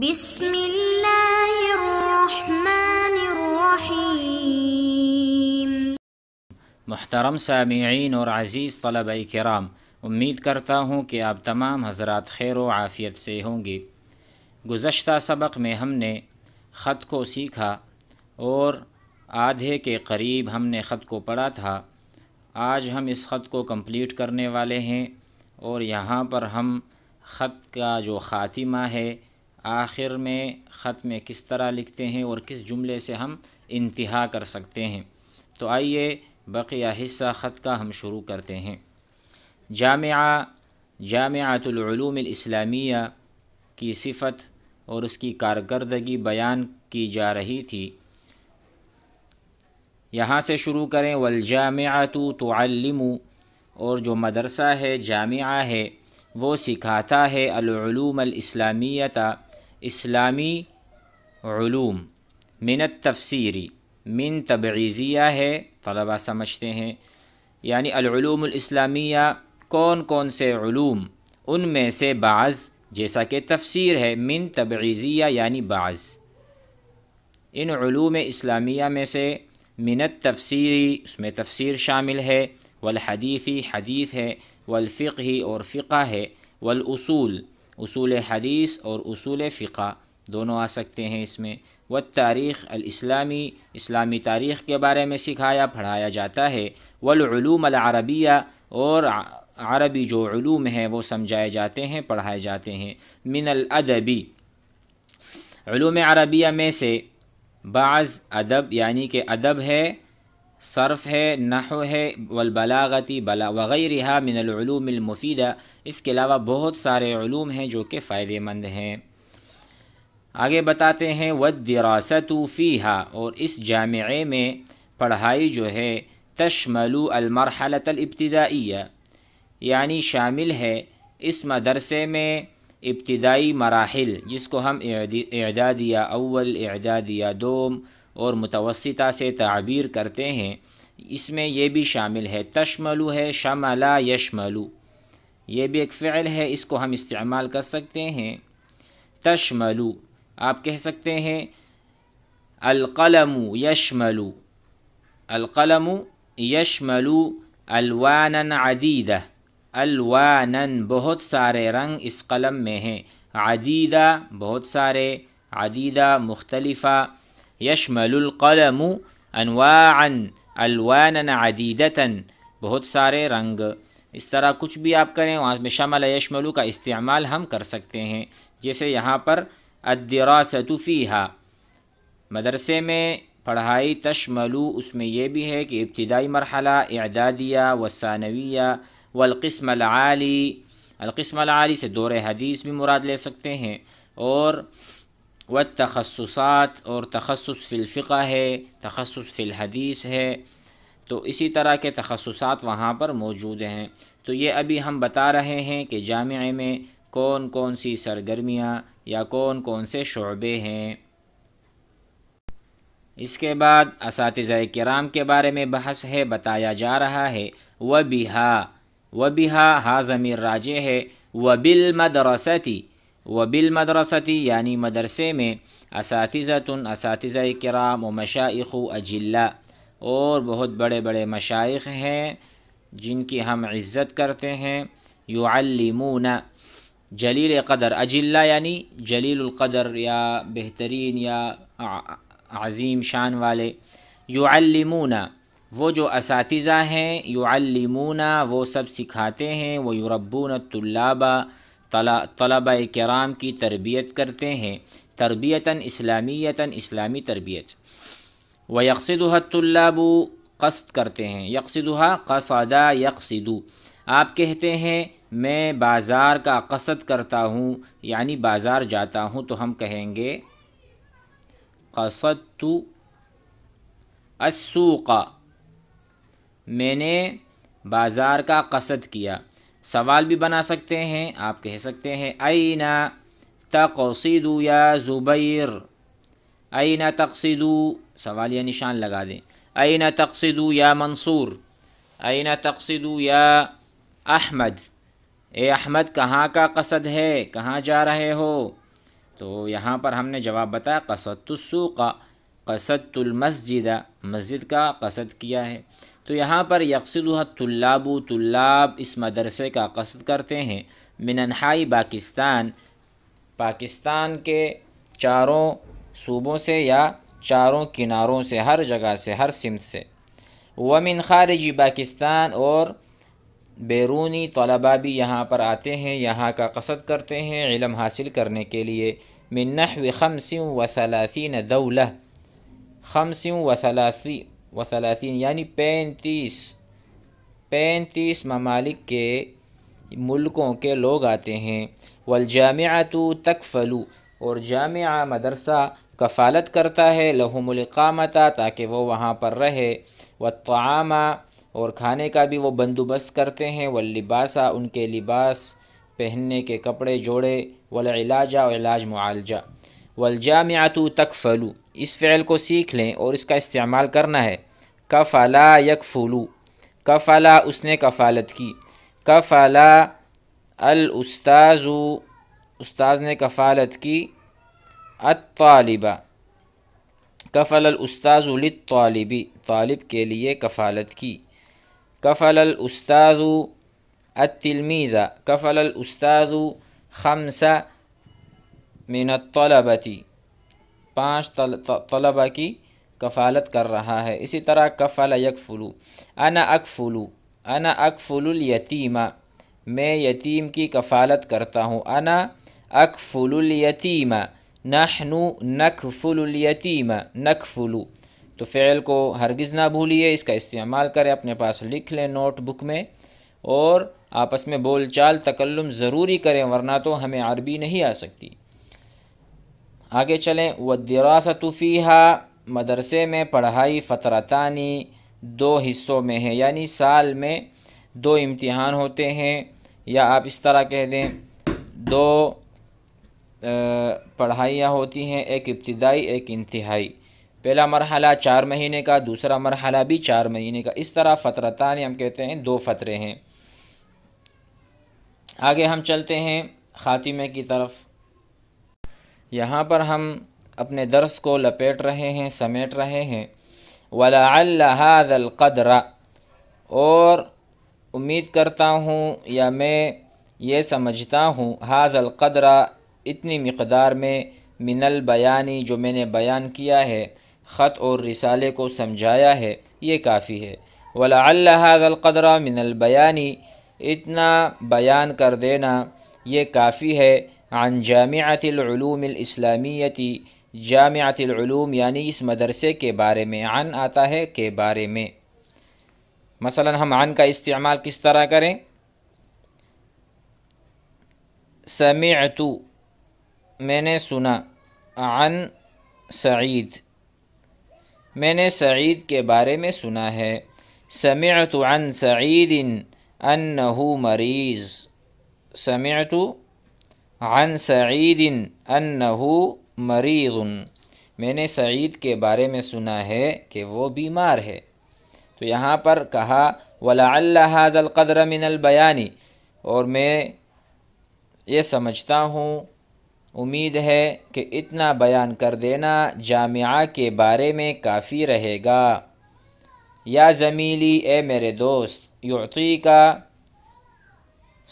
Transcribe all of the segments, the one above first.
بسم الله الرحمن सामीन और अज़ीज़ तलब कराम उम्मीद करता हूँ कि आप तमाम हजरात खैर व आफ़ियत से होंगे गुज्त सबक में हमने ख़त को सीखा और आधे के करीब हमने ख़त को पढ़ा था आज हम इस ख़त को कम्प्लीट करने वाले हैं और यहाँ पर हम ख़त का जो ख़ातिमा है आखिर में ख़त में किस तरह लिखते हैं और किस जुमले से हम इंतहा कर सकते हैं तो आइए बक़िया हिस्सा ख़त का हम शुरू करते हैं जाम जामतलूम इस्लामिया की सिफत और उसकी कारकर्दगी बयान की जा रही थी यहाँ से शुरू करें वलजामतु तो और जो मदरसा है जामिया है वो सिखाता है अलूम इस्लामी ूम मिनत तफसीरी मिन तबीज़िया है तलबा समझते हैं यानी अलूमिया कौन कौन से ूम में से बाज़ जैसा कि तफसीर है मिन तबीज़िया यानी बाज़ इन ूम इस्लामिया में से मिनत तफसीरी उसमें तफसीर शामिल है वलहदीफ़ी हदीफ़ है वलफ़ी और फ़िका है वलूल उसूल हदीस और असूल फ़िका दोनों आ सकते हैं इसमें व तारीख़ अलस्लामी इस्लामी तारीख़ के बारे में सिखाया पढ़ाया जाता है वलूम अरबिया और अरबी जो ूम हैं वो समझाए जाते हैं पढ़ाए जाते हैं मिनल अदबी अरबिया में से बाज़ अदब यानी कि अदब है सर्फ़ है नहु है वलबलागती बला वग़ैरहा मिनलूमफ़ीदा इसके अलावा बहुत सारे ूम हैं जो कि फ़ायदेमंद हैं आगे बताते हैं व दरासतफ़ीहा और इस जाम में पढ़ाई जो है तशमलु अलमरहलतलब्तदाइया यानी शामिल है इस मदरसे में इब्तदाई मराहल जिसको हम एदादिया अव्वल एदादिया दोम और मुतवसता से तबीर करते हैं इसमें यह भी शामिल है तशमलु है शमला यशमलु यह भी एक फ़ैल है इसको हम इस्तेमाल कर सकते हैं तशमलु आप कह सकते हैं अलकलम यशमलु अलकलम यशमलु अलवान अदीदा अलवान बहुत सारे रंग इस कलम में हैं अदीदा बहुत सारे अदीदा मुख्तलफ़ा यशमल कलम अनवान अलवान अदीदतन बहुत सारे रंग इस तरह कुछ भी आप करें वहाँ में शमल यशमल का इस्तेमाल हम कर सकते हैं जैसे यहाँ पर अदरासतफ़ीहा मदरसे में पढ़ाई तशमलू उसमें यह भी है कि इब्तदाई मरहला इदादिया व सानविया वलकस्मल आली से दौर हदीस भी मुराद ले सकते हैं और व तखसात और तखसस फ़िलफ़ा है तखसस फ़िलहदीस है तो इसी तरह के तखसात वहाँ पर मौजूद हैं तो ये अभी हम बता रहे हैं कि जाम में कौन कौन सी सरगर्मियाँ या कौन कौन से शोबे हैं इसके बाद इस कराम के बारे में बहस है बताया जा रहा है व बिहा व बिहा हा राजे है व बिल मदरसती वबिल मदरसती यानी मदरसे में इसातन इसातज़ कराम व मशाइख अजिल्ला और बहुत बड़े बड़े मशाइख हैं जिनकी हम इज़्ज़त करते हैं युमून जलील कदर अजिल्ला यानी जलीलर या बेहतरीन या अज़ीम शान वाले युमून वो जो इसातज़ा हैं युमून वो सब सिखाते हैं व युरबून तुल्लाबा तलबा कराम की तरबियत करते हैं तरबियता इस्लामियता इस्लामी तरबियत व यकसदहतल्लाबू कस्त करते हैं यकसदुहा कसदा यकसदु आप कहते हैं मैं बाज़ार का कसद करता हूँ यानी बाज़ार जाता हूँ तो हम कहेंगे कसद तो असूका मैंने बाज़ार का कसद किया सवाल भी बना सकते हैं आप कह सकते हैं आईना तकसीदू या ज़ुबैर आईना तकसीदू सवाल या निशान लगा दें आईना तकसीदू या मंसूर आईना तकसीदू या अहमद ए अहमद कहाँ का कसद है कहाँ जा रहे हो तो यहाँ पर हमने जवाब बताया कसद तो सूखा कसद तुल मस्जिद मस्जिद का कसद किया है तो यहाँ पर यकसदह तुल्लाबु तुल्लाब इस मदरसे का कसद करते हैं मिनन्हाई पाकिस्तान पाकिस्तान के चारों सूबों से या चारों किनारों से हर जगह से हर सिमत से वमिन खारजी पाकिस्तान और बैरूनी तलबा भी यहाँ पर आते हैं यहाँ का कसद करते हैं इलम हासिल करने के लिए मिनह खमसिम वसलासीन दौलह खमसिम वसलासी वसलासिन यानी पैंतीस पैंतीस ममालिक के मुल्कों के लोग आते हैं वलजामतु तकफलू और जाम मदरसा कफ़ालत करता है लहमलकामता ताकि वो वहाँ पर रहे व और खाने का भी वो बंदोबस्त करते हैं व लिबासा उनके लिबास पहनने के कपड़े जोड़े वल इलाजा और इलाज मुआलजा वलजामियातु फ़लू इस फ़ैल को सीख लें और इसका इस्तेमाल करना है कफ़ला यकफलू कफ़ला उसने कफ़ालत की कफ़ला अलउस्ताज़ु उस्ताद ने कफ़ालत की अतालबा कफ़ल उस्ताज़ुलतालबी तालब के लिए कफ़ालत की कफ़ल उस्ताज़ु अतिलमीज़ा कफ़ल उस्ताज़ु खमसा मिनत तलबती पाँच तल, तलबा की कफ़ालत कर रहा है इसी तरह कफ़ल फलू अना अकफ़लू अना यतीमा मैं यतीम की कफ़ालत करता हूँ अना अकफ़लयतीमा नहनु नकफ़लयतीमा नकफ़लू तो फ़ैल को हरगिज़ ना भूलिए इसका इस्तेमाल करें अपने पास लिख लें नोटबुक में और आपस में बोल चाल तकल्लुम ज़रूरी करें वरना तो हमें अरबी नहीं आ सकती आगे चलें व दरासतफ़ीहा मदरसे में पढ़ाई फ़तरतानी दो हिस्सों में है यानी साल में दो इम्तिहान होते हैं या आप इस तरह कह दें दो पढ़ाइयाँ होती हैं एक इब्तदाई एक इंतहाई पहला मरहला चार महीने का दूसरा मरहला भी चार महीने का इस तरह फ़तरतान हम कहते हैं दो फ़तरे हैं आगे हम चलते हैं ख़ातिमे की तरफ़ यहाँ पर हम अपने दर्स को लपेट रहे हैं समेट रहे हैं वलादरा और उम्मीद करता हूँ या मैं ये समझता हूँ हाजल कदरा इतनी मकदार में मिनल बयानी जो मैंने बयान किया है ख़त और रिसाले को समझाया है ये काफ़ी है वला हाजल कदरा मिनल बयानी इतना बयान कर देना ये काफ़ी है आन जामियातलूम इस्लामियती जामियातलूम यानी इस मदरसे के बारे में आन आता है के बारे में मसलन हम आन का इस्तेमाल किस तरह करें समेतु मैंने सुना आन सईद मैंने सईद के बारे में सुना है समेत अन सईदिन अनहू मरीज़ समेतु अन सईद अन्नहू मरीज़ मैंने सईद के बारे में सुना है कि वो बीमार है तो यहाँ पर कहा वलाज़लक़द्र मिनलबयानी और मैं ये समझता हूँ उम्मीद है कि इतना बयान कर देना जामिया के बारे में काफ़ी रहेगा या ज़मीली ए मेरे दोस्त युती का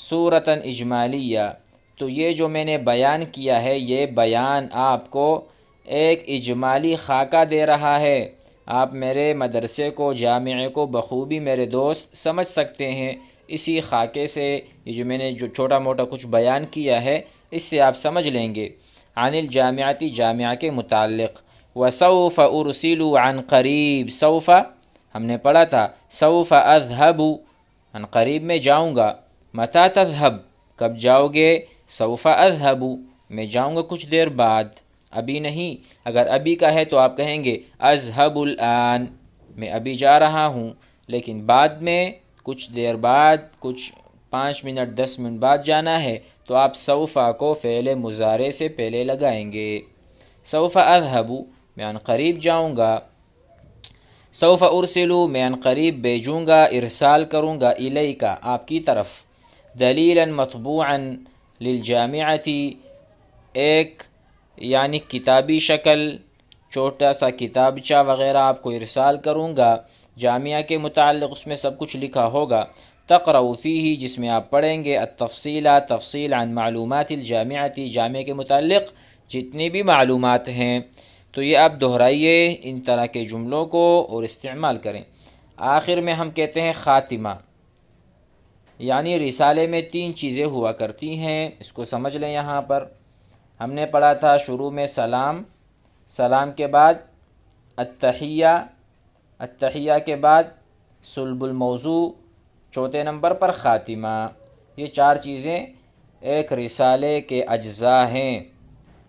सूरतन इजमालिया तो ये जो मैंने बयान किया है ये बयान आपको एक इजमाली खाका दे रहा है आप मेरे मदरसे को जाम को बखूबी मेरे दोस्त समझ सकते हैं इसी खाके से ये जो मैंने जो छोटा मोटा कुछ बयान किया है इससे आप समझ लेंगे अनिल जामियाती जामिया के मुतक़ व सऊफ़ उरसिलु अन करीब सऊफ़ा हमने पढ़ा था सऊफ़ अजहबू अन करीब में जाऊँगा मता तजहब कब जाओगे सोफ़ा अजहबू मैं जाऊँगा कुछ देर बाद अभी नहीं अगर अभी का है तो आप कहेंगे अजहबुलआन मैं अभी जा रहा हूँ लेकिन बाद में कुछ देर बाद कुछ पाँच मिनट दस मिनट बाद जाना है तो आप सोफ़ा को फैले मुजारे से पहले लगाएंगे सोफ़ा अजहबू मैं अन करीब जाऊँगा सोफ़ा उर्सिलू मैं अन करीब भेजूँगा इरसाल करूँगा इलई का आपकी तरफ़ دليلا مطبوعا للجامعة एक यानी किताबी शक्ल छोटा सा किताबचा वगैरह आपको इरसाल करूँगा जामिया के मुतक उसमें सब कुछ लिखा होगा तकरऊफ़ी ही जिसमें आप पढ़ेंगे तफसीला तफसील अन जामियाती जामिया के मुतल जितनी भी मालूम हैं तो ये आप दोहराइए इन तरह के जुमलों को और इस्तेमाल करें आखिर में हम कहते हैं ख़ातिमा यानी रिसाले में तीन चीज़ें हुआ करती हैं इसको समझ लें यहाँ पर हमने पढ़ा था शुरू में सलाम सलाम के बाद अतहिया अतहिया के बाद सलबुलमौजू चौथे नंबर पर ख़ातिमा ये चार चीज़ें एक रिसाले के अज्जा हैं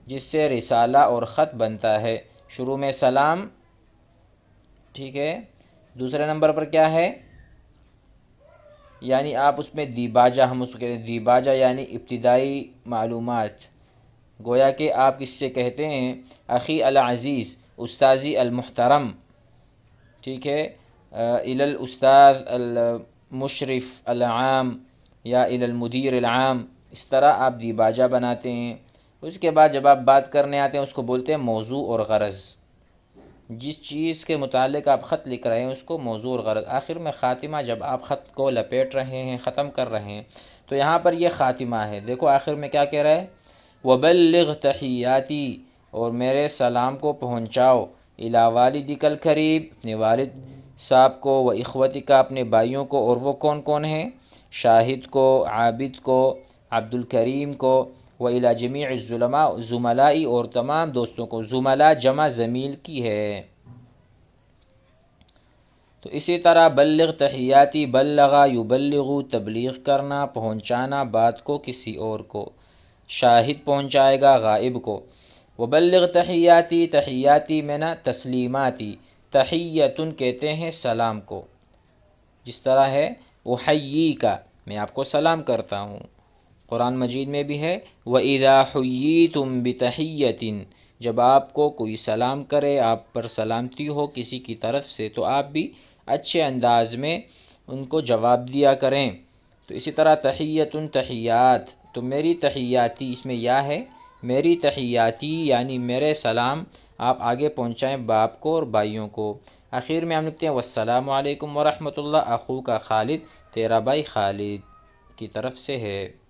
जिससे रिसाला और ख़त बनता है शुरू में सलाम ठीक है दूसरे नंबर पर क्या है यानी आप उसमें दीबाजा हम उसको कहते हैं दीबाजा यानी इब्तदाई मालूम गोया कि आप किससे कहते हैं अखी अज़ीज़ उस्ताजी अलमहतरम ठीक है उस्ताद अलमशरफ़ अलआम या इलमदीर अलआम इस तरह आप दीबाजा बनाते हैं उसके बाद जब आप बात करने आते हैं उसको बोलते हैं मौजू और गरज़ जिस चीज़ के मुतालिक आप ख़त लिख रहे हैं उसको मौजूर गर्क आखिर में ख़ातिमा जब आप ख़त को लपेट रहे हैं ख़त्म कर रहे हैं तो यहाँ पर यह ख़ातिमा है देखो आखिर में क्या कह रहा है वबलग तहियाती और मेरे सलाम को पहुँचाओ इला कल करीब अपने वालद साहब को व इखवती का अपने भाइयों को और वो कौन कौन हैं शाहिद को आबिद को अब्दुल करीम को व इला जमी जुमलाई और तमाम दोस्तों को जुमला जमा ज़मील की है तो इसी तरह बल्लग तहियाती बल्लगा बल्लगु तबलीग करना पहुँचाना बात को किसी और को शाहिद पहुँचाएगा गाइब को वबल्लग तहियाती तहियाती में न तस्लीमाती तहियतन कहते हैं सलाम को जिस तरह है वही का मैं आपको सलाम करता हूँ कुरान मजीद में भी है व इदाही तुम बतहैतिन जब आपको कोई सलाम करे आप पर सलामती हो किसी की तरफ से तो आप भी अच्छे अंदाज में उनको जवाब दिया करें तो इसी तरह तहैतन तहियात तो मेरी तहियाती इसमें यह है मेरी तहियाती यानी मेरे सलाम आप आगे पहुँचाएँ बाप को और भाइयों को आखिर में हम लिखते हैं वसलम वरहमल अखू का खालिद तेरा भाई खालिद की तरफ से है